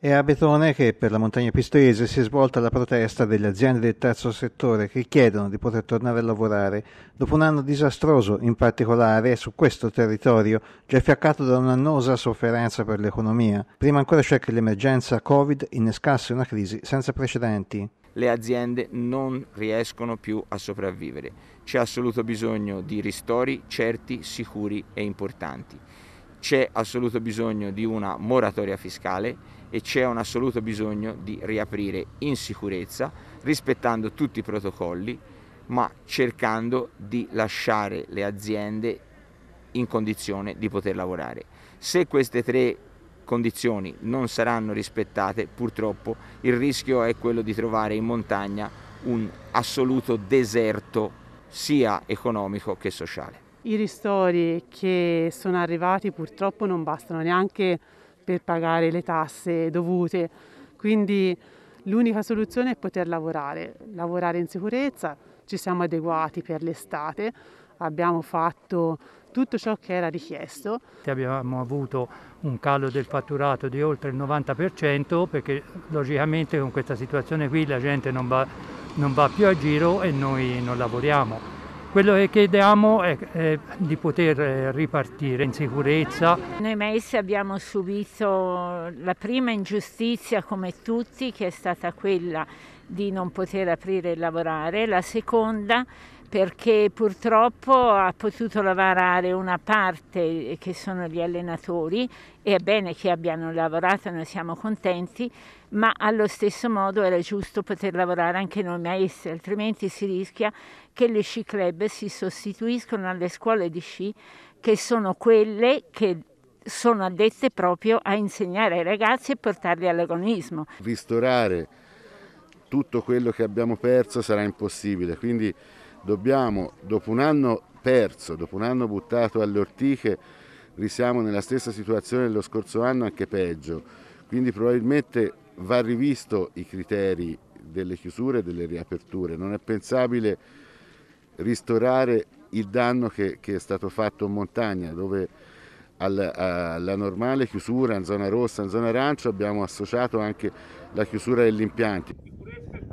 È a Betone che per la montagna pistoiese si è svolta la protesta delle aziende del terzo settore che chiedono di poter tornare a lavorare dopo un anno disastroso, in particolare su questo territorio già fiaccato da un'annosa sofferenza per l'economia, prima ancora cioè che l'emergenza Covid innescasse una crisi senza precedenti le aziende non riescono più a sopravvivere. C'è assoluto bisogno di ristori certi, sicuri e importanti c'è assoluto bisogno di una moratoria fiscale e c'è un assoluto bisogno di riaprire in sicurezza, rispettando tutti i protocolli, ma cercando di lasciare le aziende in condizione di poter lavorare. Se queste tre condizioni non saranno rispettate, purtroppo il rischio è quello di trovare in montagna un assoluto deserto sia economico che sociale. I ristori che sono arrivati purtroppo non bastano neanche per pagare le tasse dovute, quindi l'unica soluzione è poter lavorare, lavorare in sicurezza, ci siamo adeguati per l'estate, abbiamo fatto tutto ciò che era richiesto. Abbiamo avuto un calo del fatturato di oltre il 90% perché logicamente con questa situazione qui la gente non va, non va più a giro e noi non lavoriamo. Quello che chiediamo è, è, di poter eh, ripartire in sicurezza. Noi Messi abbiamo subito la prima ingiustizia come tutti che è stata quella di non poter aprire e lavorare, la seconda perché purtroppo ha potuto lavorare una parte eh, che sono gli allenatori e è bene che abbiano lavorato, noi siamo contenti, ma allo stesso modo era giusto poter lavorare anche noi maestri, altrimenti si rischia che le sci club si sostituiscono alle scuole di sci che sono quelle che sono addette proprio a insegnare ai ragazzi e portarli all'agonismo. Ristorare tutto quello che abbiamo perso sarà impossibile, quindi dobbiamo, dopo un anno perso, dopo un anno buttato alle ortiche, risiamo nella stessa situazione dello scorso anno, anche peggio. Quindi probabilmente va rivisto i criteri delle chiusure e delle riaperture. Non è pensabile ristorare il danno che, che è stato fatto in montagna, dove alla, alla normale chiusura in zona rossa, in zona arancio, abbiamo associato anche la chiusura degli impianti.